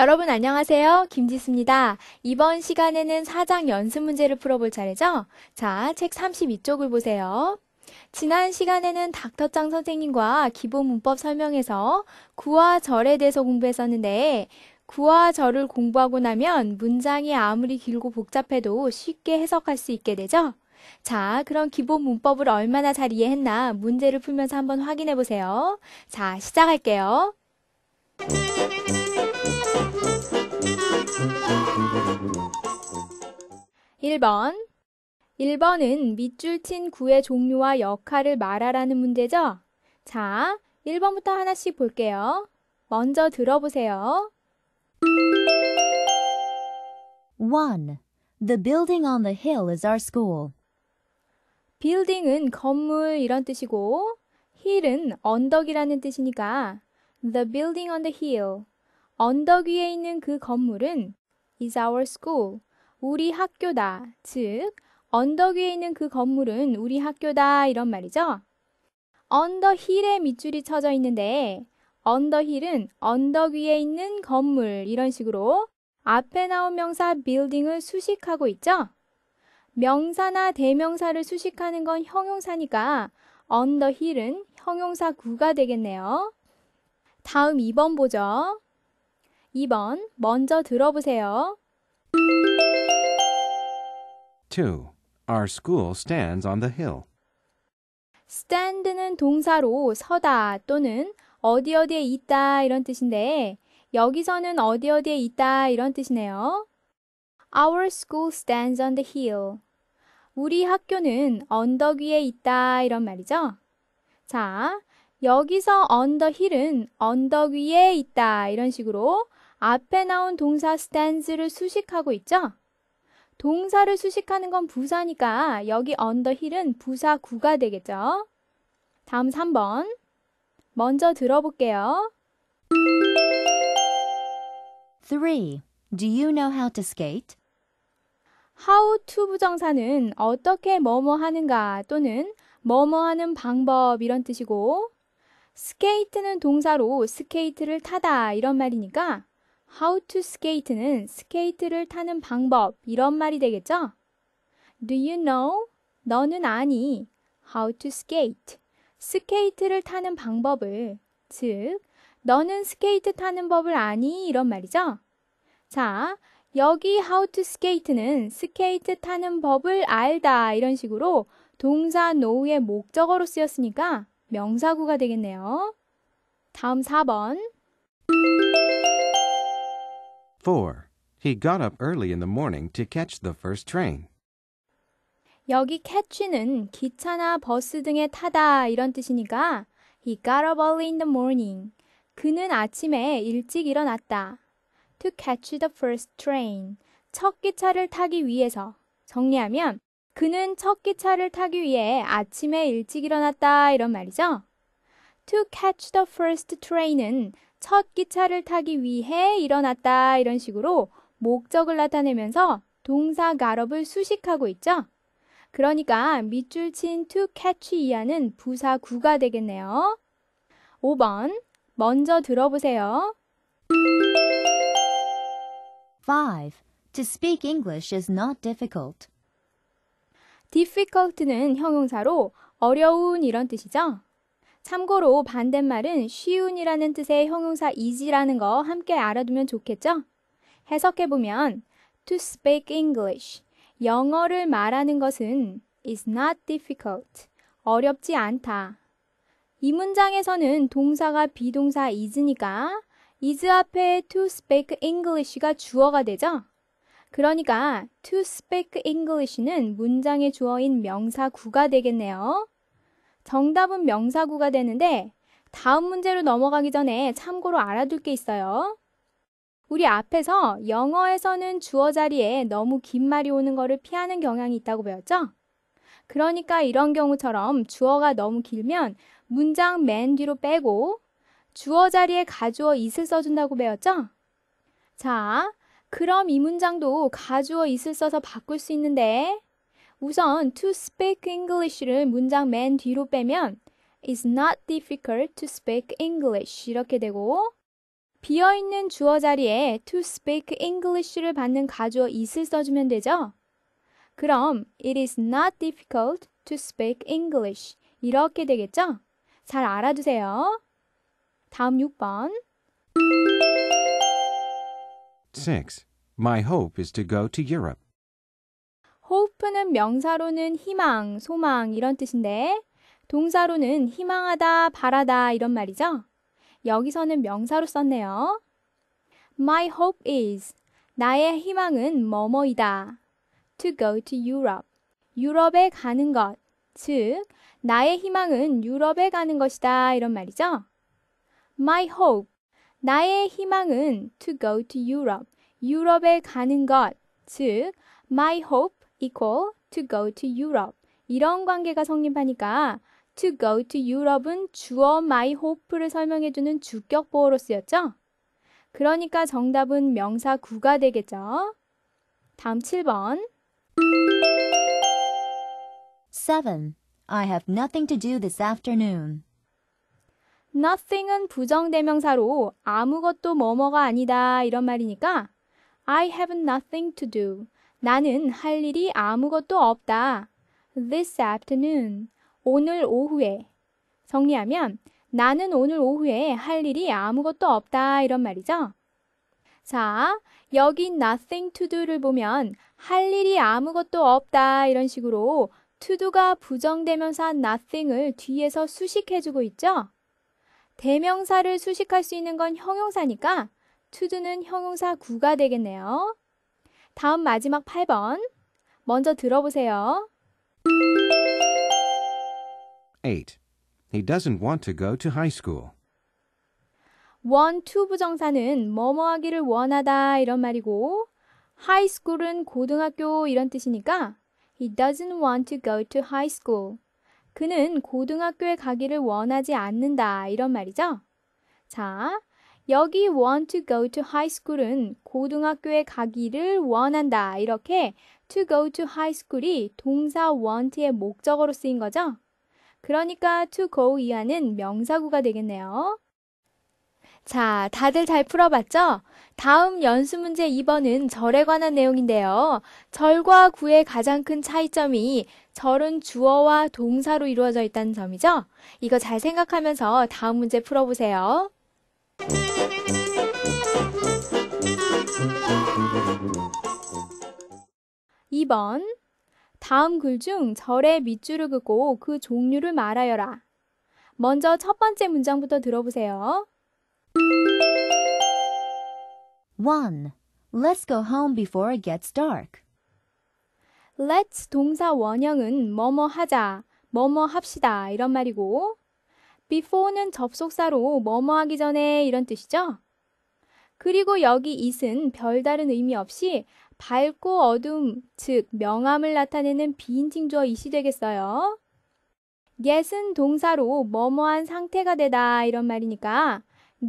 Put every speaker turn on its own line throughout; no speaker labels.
여러분 안녕하세요. 김지수입니다. 이번 시간에는 사장 연습 문제를 풀어볼 차례죠? 자, 책 32쪽을 보세요. 지난 시간에는 닥터짱 선생님과 기본 문법 설명에서 구와 절에 대해서 공부했었는데 구와 절을 공부하고 나면 문장이 아무리 길고 복잡해도 쉽게 해석할 수 있게 되죠? 자, 그럼 기본 문법을 얼마나 잘 이해했나 문제를 풀면서 한번 확인해 보세요. 자, 시작할게요. 1번 1번은 밑줄 친 구의 종류와 역할을 말하라는 문제죠? 자, 1번부터 하나씩 볼게요. 먼저 들어보세요. 1. The building on the hill is our school. 빌딩은 건물 이런 뜻이고 힐은 언덕이라는 뜻이니까 the building on the hill 언덕 위에 있는 그 건물은 is our school. 우리 학교다. 즉, 언덕 위에 있는 그 건물은 우리 학교다. 이런 말이죠. 언더힐에 밑줄이 쳐져 있는데, 언더힐은 언덕 위에 있는 건물. 이런 식으로 앞에 나온 명사 빌딩을 수식하고 있죠. 명사나 대명사를 수식하는 건 형용사니까 언더힐은 형용사 구가 되겠네요. 다음 2번 보죠. 2번 먼저 들어보세요.
2. Our school stands on the hill.
stand는 동사로 서다 또는 어디 어디에 있다 이런 뜻인데 여기서는 어디 어디에 있다 이런 뜻이네요. Our school stands on the hill. 우리 학교는 언덕 위에 있다 이런 말이죠. 자, 여기서 on the hill은 언덕 위에 있다 이런 식으로 앞에 나온 동사 stands를 수식하고 있죠? 동사를 수식하는 건 부사니까 여기 under hill은 부사구가 되겠죠? 다음 3번. 먼저 들어볼게요.
3. Do you know how to skate?
how to 부정사는 어떻게 뭐뭐 하는가 또는 뭐뭐 하는 방법 이런 뜻이고 스케이트는 동사로 스케이트를 타다 이런 말이니까 How to skate는 스케이트를 타는 방법 이런 말이 되겠죠? Do you know? 너는 아니. How to skate. 스케이트를 타는 방법을. 즉, 너는 스케이트 타는 법을 아니 이런 말이죠? 자, 여기 how to skate는 스케이트 타는 법을 알다 이런 식으로 동사 know의 목적어로 쓰였으니까 명사구가 되겠네요. 다음 4번.
4. He got up early in the morning to catch the first train.
여기 catch는 기차나 버스 등에 타다 이런 뜻이니까 he got up early in the morning. 그는 아침에 일찍 일어났다. to catch the first train. 첫 기차를 타기 위해서. 정리하면 그는 첫 기차를 타기 위해 아침에 일찍 일어났다 이런 말이죠. to catch the first train은 첫 기차를 타기 위해 일어났다 이런 식으로 목적을 나타내면서 동사 가업을 수식하고 있죠. 그러니까 밑줄 친 to catch 이하는 부사 구가 되겠네요. 5번 먼저 들어보세요. 5. To speak
English is not difficult.
difficult는 형용사로 어려운 이런 뜻이죠. 참고로 반대말은 쉬운이라는 뜻의 형용사 easy라는 거 함께 알아두면 좋겠죠? 해석해보면 to speak English, 영어를 말하는 것은 is not difficult, 어렵지 않다. 이 문장에서는 동사가 비동사 is니까 is 앞에 to speak English가 주어가 되죠? 그러니까 to speak English는 문장의 주어인 명사구가 되겠네요. 정답은 명사구가 되는데 다음 문제로 넘어가기 전에 참고로 알아둘 게 있어요. 우리 앞에서 영어에서는 주어 자리에 너무 긴 말이 오는 거를 피하는 경향이 있다고 배웠죠? 그러니까 이런 경우처럼 주어가 너무 길면 문장 맨 뒤로 빼고 주어 자리에 가주어 있을 써준다고 배웠죠? 자, 그럼 이 문장도 가주어 있을 써서 바꿀 수 있는데 우선 to speak English를 문장 맨 뒤로 빼면 i s not difficult to speak English 이렇게 되고 비어있는 주어 자리에 to speak English를 받는 가주어 is을 써주면 되죠. 그럼 it is not difficult to speak English 이렇게 되겠죠? 잘 알아두세요. 다음 6번
6. My hope is to go to Europe.
호프는 명사로는 희망, 소망 이런 뜻인데 동사로는 희망하다, 바라다 이런 말이죠. 여기서는 명사로 썼네요. My hope is 나의 희망은 뭐뭐이다. To go to Europe. 유럽에 가는 것. 즉, 나의 희망은 유럽에 가는 것이다. 이런 말이죠. My hope. 나의 희망은 to go to Europe. 유럽에 가는 것. 즉, my hope equal to go to Europe. 이런 관계가 성립하니까 to go to Europe은 주어 my hope를 설명해주는 주격 보어로 쓰였죠? 그러니까 정답은 명사 구가 되겠죠? 다음 7번. 7. I have
nothing to do this afternoon.
nothing은 부정대명사로 아무것도 뭐뭐가 아니다 이런 말이니까 I have nothing to do. 나는 할 일이 아무것도 없다. This afternoon. 오늘 오후에. 정리하면 나는 오늘 오후에 할 일이 아무것도 없다. 이런 말이죠. 자, 여기 nothing to do를 보면 할 일이 아무것도 없다. 이런 식으로 to do가 부정대명사 nothing을 뒤에서 수식해주고 있죠. 대명사를 수식할 수 있는 건 형용사니까 to do는 형용사 구가 되겠네요. 다음 마지막 8번. 먼저 들어보세요.
8. He doesn't want to go to high school.
want to 부정사는 뭐뭐 하기를 원하다 이런 말이고 high school은 고등학교 이런 뜻이니까 he doesn't want to go to high school. 그는 고등학교에 가기를 원하지 않는다 이런 말이죠. 자, 여기 want to go to high school은 고등학교에 가기를 원한다. 이렇게 to go to high school이 동사 want의 목적어로 쓰인 거죠. 그러니까 to go 이하는 명사구가 되겠네요. 자, 다들 잘 풀어봤죠? 다음 연수 문제 2번은 절에 관한 내용인데요. 절과 구의 가장 큰 차이점이 절은 주어와 동사로 이루어져 있다는 점이죠? 이거 잘 생각하면서 다음 문제 풀어보세요. 2번 다음 글 중 절의 밑줄을 긋고 그 종류를 말하여라. 먼저 첫 번째 문장부터 들어보세요.
1. Let's go home before it gets dark.
Let's 동사 원형은 뭐뭐 하자, 뭐뭐 합시다 이런 말이고 before는 접속사로 뭐뭐 하기 전에 이런 뜻이죠. 그리고 여기 it은 별다른 의미 없이 밝고 어둠, 즉 명암을 나타내는 비인 칭조어 it이 되겠어요. get은 동사로 뭐뭐한 상태가 되다 이런 말이니까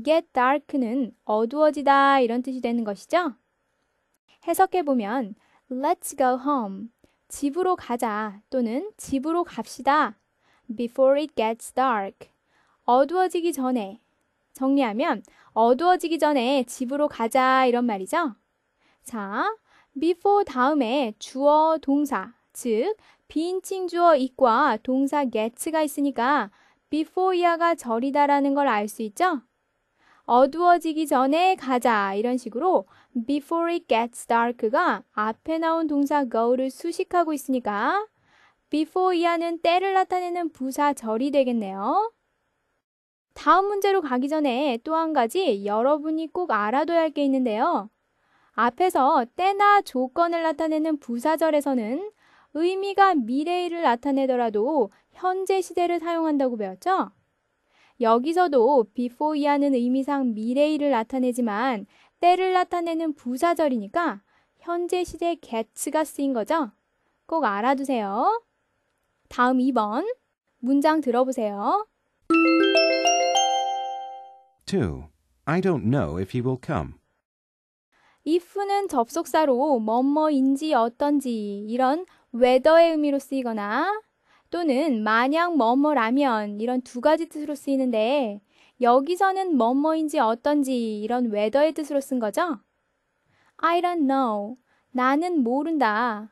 get dark는 어두워지다 이런 뜻이 되는 것이죠. 해석해보면 let's go home, 집으로 가자 또는 집으로 갑시다 before it gets dark 어두워지기 전에 정리하면 어두워지기 전에 집으로 가자 이런 말이죠. 자, before 다음에 주어 동사 즉 비인칭 주어 it과 동사 get가 있으니까 b e f o r e 이하가 절이다라는 걸 알 수 있죠? 어두워지기 전에 가자 이런 식으로 before it gets dark가 앞에 나온 동사 go를 수식하고 있으니까 b e f o r e 이하는 때를 나타내는 부사절이 되겠네요. 다음 문제로 가기 전에 또 한 가지 여러분이 꼭 알아둬야 할 게 있는데요. 앞에서 때나 조건을 나타내는 부사절에서는 의미가 미래를 나타내더라도 현재 시제를 사용한다고 배웠죠? 여기서도 before 이하는 의미상 미래를 나타내지만 때를 나타내는 부사절이니까 현재 시제 get가 쓰인 거죠? 꼭 알아두세요. 다음 2번 문장 들어보세요.
too. I don't know if he will come.
if는 접속사로 뭐뭐인지 어떤지 이런 whether의 의미로 쓰이거나 또는 만약 뭐뭐라면 이런 두 가지 뜻으로 쓰이는데 여기서는 뭐뭐인지 어떤지 이런 whether의 뜻으로 쓴 거죠. I don't know. 나는 모른다.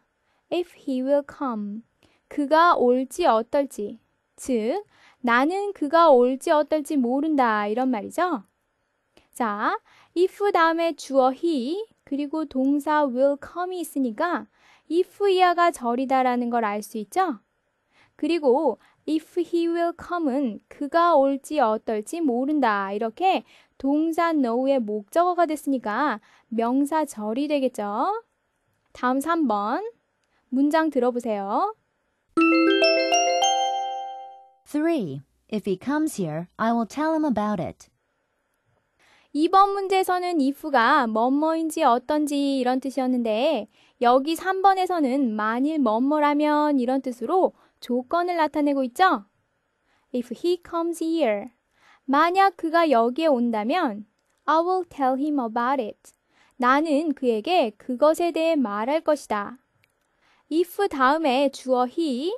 If he will come. 그가 올지 어떨지. 즉, 나는 그가 올지 어떨지 모른다. 이런 말이죠. 자, if 다음에 주어 he 그리고 동사 will come이 있으니까 if 이하가 절이다라는 걸 알 수 있죠? 그리고 if he will come은 그가 올지 어떨지 모른다. 이렇게 동사 know의 목적어가 됐으니까 명사 절이 되겠죠? 다음 3번 문장 들어보세요.
3. If he comes here, I will tell him about it.
이번 문제에서는 if가 뭐뭐인지 어떤지 이런 뜻이었는데 여기 3번에서는 만일 뭐뭐라면 이런 뜻으로 조건을 나타내고 있죠? If he comes here. 만약 그가 여기에 온다면 I will tell him about it. 나는 그에게 그것에 대해 말할 것이다. if 다음에 주어 he,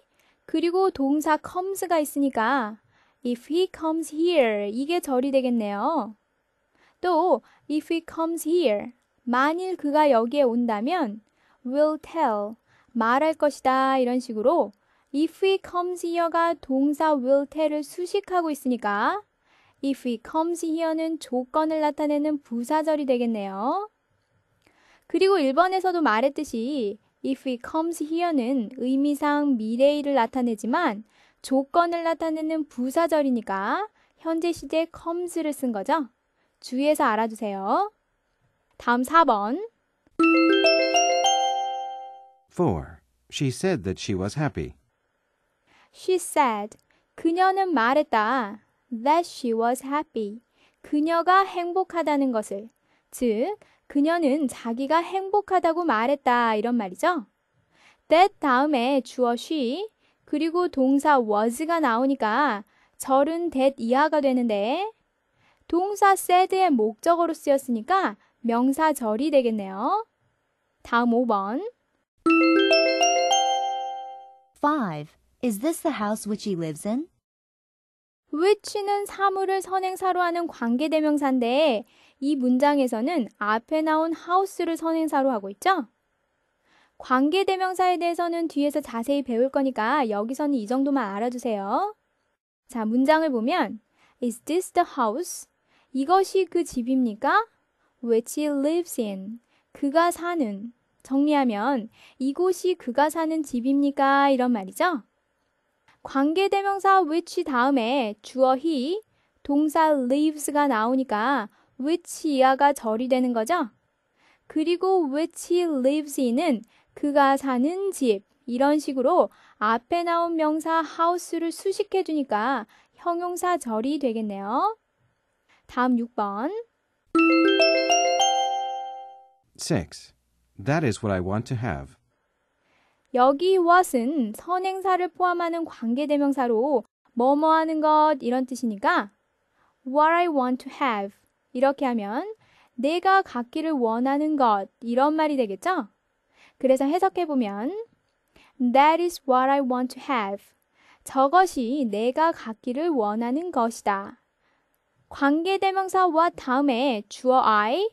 그리고 동사 comes가 있으니까 if he comes here 이게 절이 되겠네요. 또 if he comes here 만일 그가 여기에 온다면 will tell 말할 것이다 이런 식으로 if he comes here가 동사 will tell을 수식하고 있으니까 if he comes here는 조건을 나타내는 부사절이 되겠네요. 그리고 1번에서도 말했듯이 if it comes here는 의미상 미래일을 나타내지만 조건을 나타내는 부사절이니까 현재 시제 comes를 쓴 거죠. 주의해서 알아주세요. 다음 4번.
4. She said that she was happy.
She said. 그녀는 말했다. That she was happy. 그녀가 행복하다는 것을. 즉, 그녀는 자기가 행복하다고 말했다 이런 말이죠. that 다음에 주어 she 그리고 동사 was가 나오니까 절은 that 이하가 되는데 동사 said의 목적어로 쓰였으니까 명사절이 되겠네요. 다음 5번. 5. Is this the house which he lives in? which는 사물을 선행사로 하는 관계대명사인데 이 문장에서는 앞에 나온 house를 선행사로 하고 있죠? 관계대명사에 대해서는 뒤에서 자세히 배울 거니까 여기서는 이 정도만 알아주세요. 자, 문장을 보면 Is this the house? 이것이 그 집입니까? Which he lives in. 그가 사는. 정리하면 이곳이 그가 사는 집입니까? 이런 말이죠. 관계대명사 which 다음에 주어 he, 동사 lives가 나오니까 which 이하가 절이 되는 거죠. 그리고 which lives in은 그가 사는 집 이런 식으로 앞에 나온 명사 house를 수식해 주니까 형용사 절이 되겠네요. 다음 6번.
6. That is what I want to have.
여기 what은 선행사를 포함하는 관계대명사로 뭐뭐 하는 것 이런 뜻이니까 what I want to have 이렇게 하면 내가 갖기를 원하는 것 이런 말이 되겠죠? 그래서 해석해 보면 that is what I want to have 저것이 내가 갖기를 원하는 것이다. 관계대명사 what 다음에 주어 I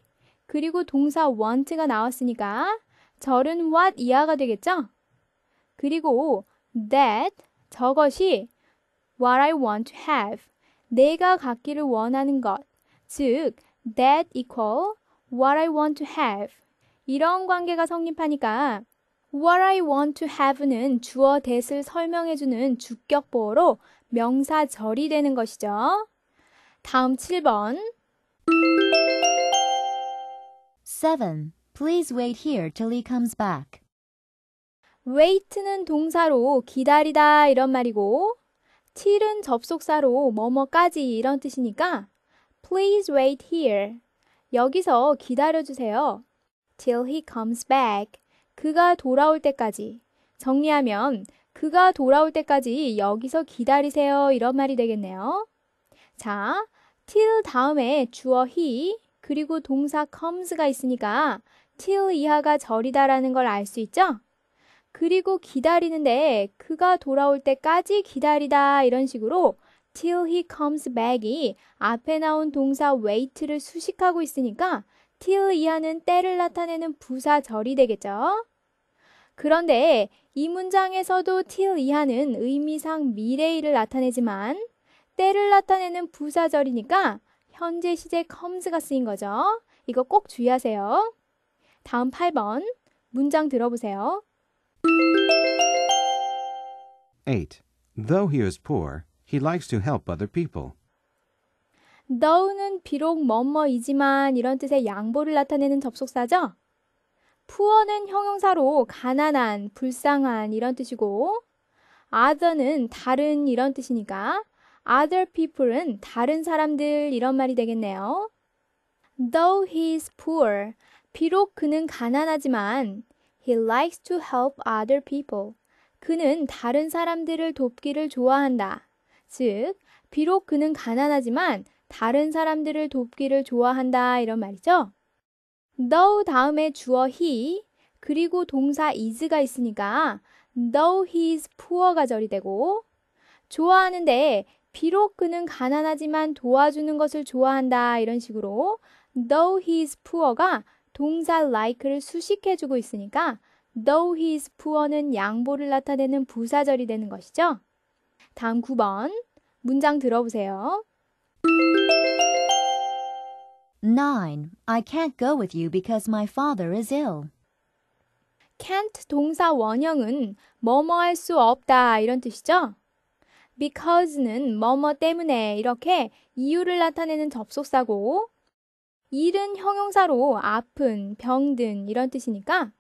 그리고 동사 want가 나왔으니까 절은 what 이하가 되겠죠? 그리고 that 저것이 what I want to have 내가 갖기를 원하는 것. 즉 that equal what I want to have 이런 관계가 성립하니까 what I want to have는 주어 that을 설명해주는 주격보어로 명사절이 되는 것이죠. 다음 7번 7. Please wait here till he comes back. wait는 동사로 기다리다 이런 말이고 till은 접속사로 뭐뭐까지 이런 뜻이니까 please wait here. 여기서 기다려 주세요. till he comes back. 그가 돌아올 때까지. 정리하면 그가 돌아올 때까지 여기서 기다리세요. 이런 말이 되겠네요. 자, till 다음에 주어 he 그리고 동사 comes가 있으니까 till 이하가 절이다라는 걸 알 수 있죠? 그리고 기다리는데 그가 돌아올 때까지 기다리다 이런 식으로 till he comes back이 앞에 나온 동사 wait를 수식하고 있으니까 till 이하는 때를 나타내는 부사절이 되겠죠. 그런데 이 문장에서도 till 이하는 의미상 미래일을 나타내지만 때를 나타내는 부사절이니까 현재 시제 comes가 쓰인 거죠. 이거 꼭 주의하세요. 다음 8번 문장 들어보세요.
8. Though he is poor, he likes to help other people.
though는 비록 뭐뭐이지만 이런 뜻의 양보를 나타내는 접속사죠. poor는 형용사로 가난한, 불쌍한 이런 뜻이고 other는 다른 이런 뜻이니까 other people은 다른 사람들 이런 말이 되겠네요. Though he is poor, 비록 그는 가난하지만 He likes to help other people. 그는 다른 사람들을 돕기를 좋아한다. 즉, 비록 그는 가난하지만 다른 사람들을 돕기를 좋아한다. 이런 말이죠. though 다음에 주어 he 그리고 동사 is가 있으니까 though he is poor가 절이 되고 좋아하는데 비록 그는 가난하지만 도와주는 것을 좋아한다 이런 식으로 though he is poor가 동사 like를 수식해주고 있으니까 though he is poor는 양보를 나타내는 부사절이 되는 것이죠. 다음 9번 문장 들어보세요.
9. I can't go with you because my father is ill.
can't 동사 원형은 뭐뭐 할 수 없다 이런 뜻이죠. because는 뭐뭐 때문에 이렇게 이유를 나타내는 접속사고 일은 형용사로 아픈, 병든 이런 뜻이니까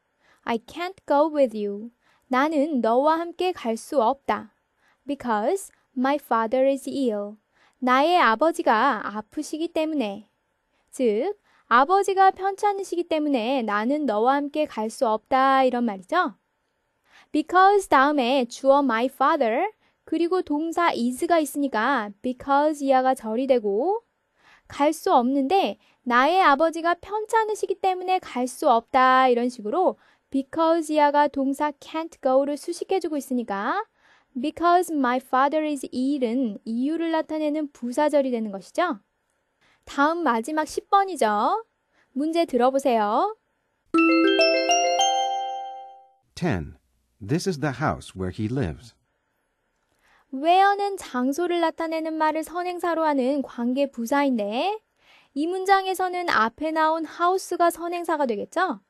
I can't go with you. 나는 너와 함께 갈 수 없다. Because my father is ill. 나의 아버지가 아프시기 때문에. 즉, 아버지가 편찮으시기 때문에 나는 너와 함께 갈 수 없다. 이런 말이죠. Because 다음에 주어 my father 그리고 동사 is가 있으니까 because 이하가 절이 되고 갈 수 없는데 나의 아버지가 편찮으시기 때문에 갈 수 없다 이런 식으로 because 이하가 동사 can't go를 수식해주고 있으니까 because my father is ill은 이유를 나타내는 부사절이 되는 것이죠. 다음 마지막 10번이죠. 문제 들어보세요.
10. This is the house where he lives.
where는 장소를 나타내는 말을 선행사로 하는 관계 부사인데 이 문장에서는 앞에 나온 하우스가 선행사가 되겠죠?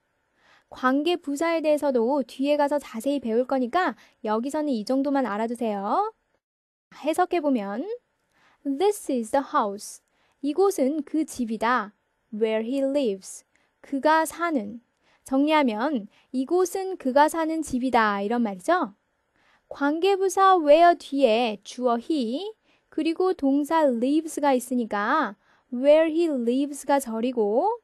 관계 부사에 대해서도 뒤에 가서 자세히 배울 거니까 여기서는 이 정도만 알아두세요. 해석해 보면 This is the house. 이곳은 그 집이다. Where he lives. 그가 사는. 정리하면 이곳은 그가 사는 집이다. 이런 말이죠. 관계부사 where 뒤에 주어 he 그리고 동사 lives가 있으니까 where he lives가 절이고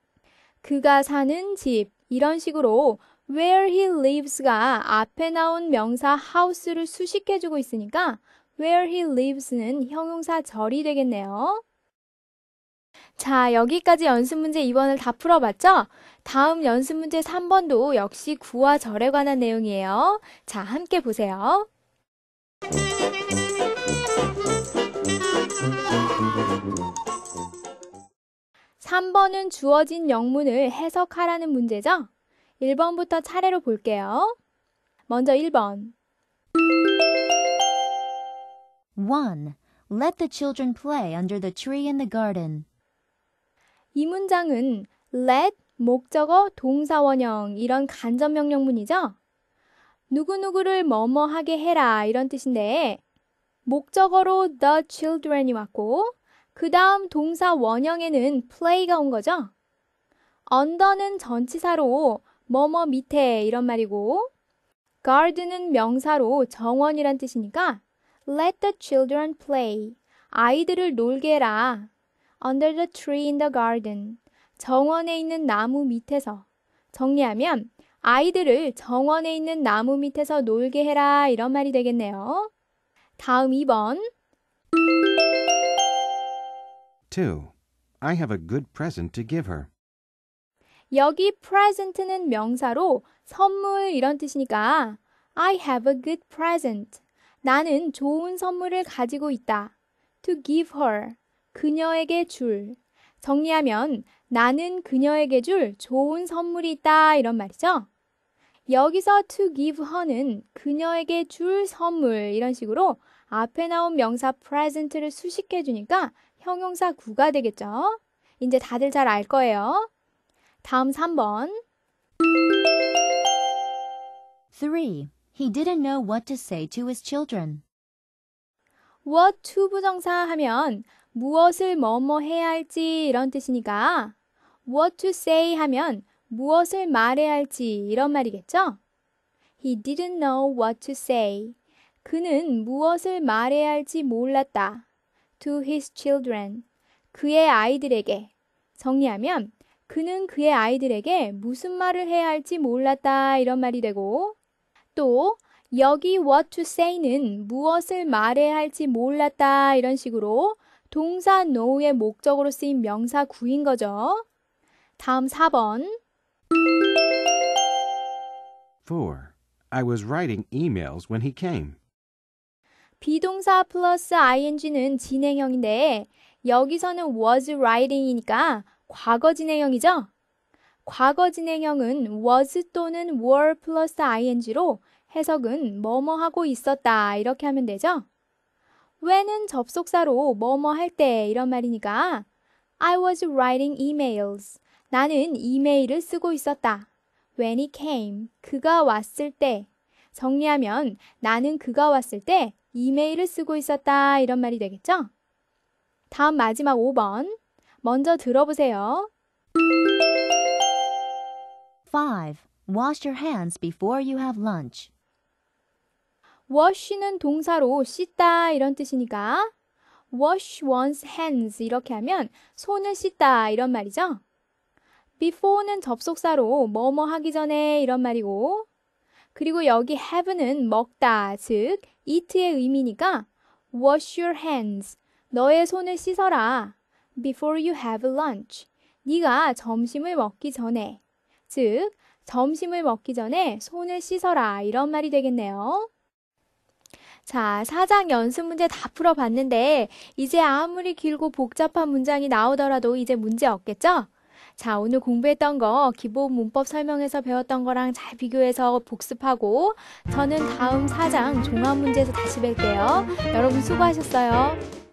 그가 사는 집 이런 식으로 where he lives가 앞에 나온 명사 house를 수식해 주고 있으니까 where he lives는 형용사 절이 되겠네요. 자, 여기까지 연습 문제 2번을 다 풀어봤죠? 다음 연습 문제 3번도 역시 구와 절에 관한 내용이에요. 자, 함께 보세요. 3번은 주어진 영문을 해석하라는 문제죠? 1번부터 차례로 볼게요. 먼저 1번. 1. Let the children play under the tree in the garden. 이 문장은 let 목적어 동사원형 이런 간접명령문이죠? 누구누구를 뭐뭐하게 해라 이런 뜻인데 목적어로 the children이 왔고 그 다음 동사 원형에는 play가 온 거죠. under는 전치사로 뭐뭐 밑에 이런 말이고 garden은 명사로 정원이란 뜻이니까 let the children play 아이들을 놀게 해라 under the tree in the garden 정원에 있는 나무 밑에서 정리하면 아이들을 정원에 있는 나무 밑에서 놀게 해라 이런 말이 되겠네요. 다음 2번
too. I have a good present to give her.
여기 present는 명사로 선물 이런 뜻이니까 I have a good present. 나는 좋은 선물을 가지고 있다. to give her. 그녀에게 줄. 정리하면 나는 그녀에게 줄 좋은 선물이 있다 이런 말이죠. 여기서 to give her는 그녀에게 줄 선물 이런 식으로 앞에 나온 명사 present를 수식해 주니까 형용사 구가 되겠죠? 이제 다들 잘 알 거예요. 다음 3번.
3. He didn't know what to say to his children.
What to 부정사 하면 무엇을 뭐 뭐 해야 할지 이런 뜻이니까 what to say 하면 무엇을 말해야 할지 이런 말이겠죠? He didn't know what to say. 그는 무엇을 말해야 할지 몰랐다. to his children. 그의 아이들에게. 정리하면 그는 그의 아이들에게 무슨 말을 해야 할지 몰랐다 이런 말이 되고 또 여기 what to say는 무엇을 말해야 할지 몰랐다 이런 식으로 동사 know의 목적으로 쓰인 명사 구인 거죠. 다음 4번.
4. I was writing emails when he came.
비동사 플러스 ing는 진행형인데 여기서는 was writing이니까 과거 진행형이죠? 과거 진행형은 was 또는 were 플러스 ing로 해석은 뭐뭐 하고 있었다 이렇게 하면 되죠? when은 접속사로 뭐뭐 할때 이런 말이니까 I was writing emails. 나는 이메일을 쓰고 있었다. When he came. 그가 왔을 때. 정리하면 나는 그가 왔을 때 이메일을 쓰고 있었다 이런 말이 되겠죠? 다음 마지막 5번 먼저 들어보세요.
5. Wash your hands before you have lunch.
wash는 동사로 씻다 이런 뜻이니까 wash one's hands 이렇게 하면 손을 씻다 이런 말이죠. before는 접속사로 뭐 뭐 하기 전에 이런 말이고 그리고 여기 have는 먹다 즉 it의 의미니까 wash your hands. 너의 손을 씻어라. before you have lunch. 네가 점심을 먹기 전에. 즉, 점심을 먹기 전에 손을 씻어라. 이런 말이 되겠네요. 자, 사장 연습 문제 다 풀어봤는데, 이제 아무리 길고 복잡한 문장이 나오더라도 이제 문제 없겠죠? 자, 오늘 공부했던 거 기본 문법 설명에서 배웠던 거랑 잘 비교해서 복습하고 저는 다음 사장 종합 문제에서 다시 뵐게요. 여러분 수고하셨어요.